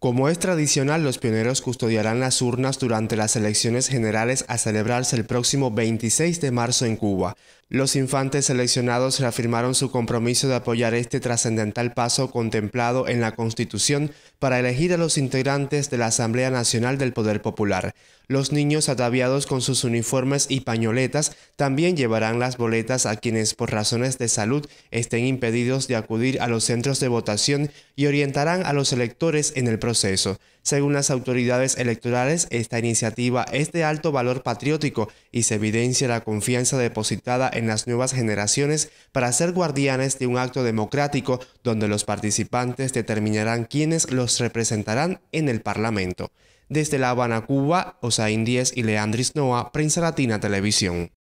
Como es tradicional, los pioneros custodiarán las urnas durante las elecciones generales a celebrarse el próximo 26 de marzo en Cuba. Los infantes seleccionados reafirmaron su compromiso de apoyar este trascendental paso contemplado en la Constitución para elegir a los integrantes de la Asamblea Nacional del Poder Popular. Los niños ataviados con sus uniformes y pañoletas también llevarán las boletas a quienes por razones de salud estén impedidos de acudir a los centros de votación y orientarán a los electores en el proceso. Según las autoridades electorales, esta iniciativa es de alto valor patriótico y se evidencia la confianza depositada en las nuevas generaciones para ser guardianes de un acto democrático donde los participantes determinarán quiénes los representarán en el Parlamento. Desde La Habana, Cuba, Osain Díez y Leandris Noa, Prensa Latina Televisión.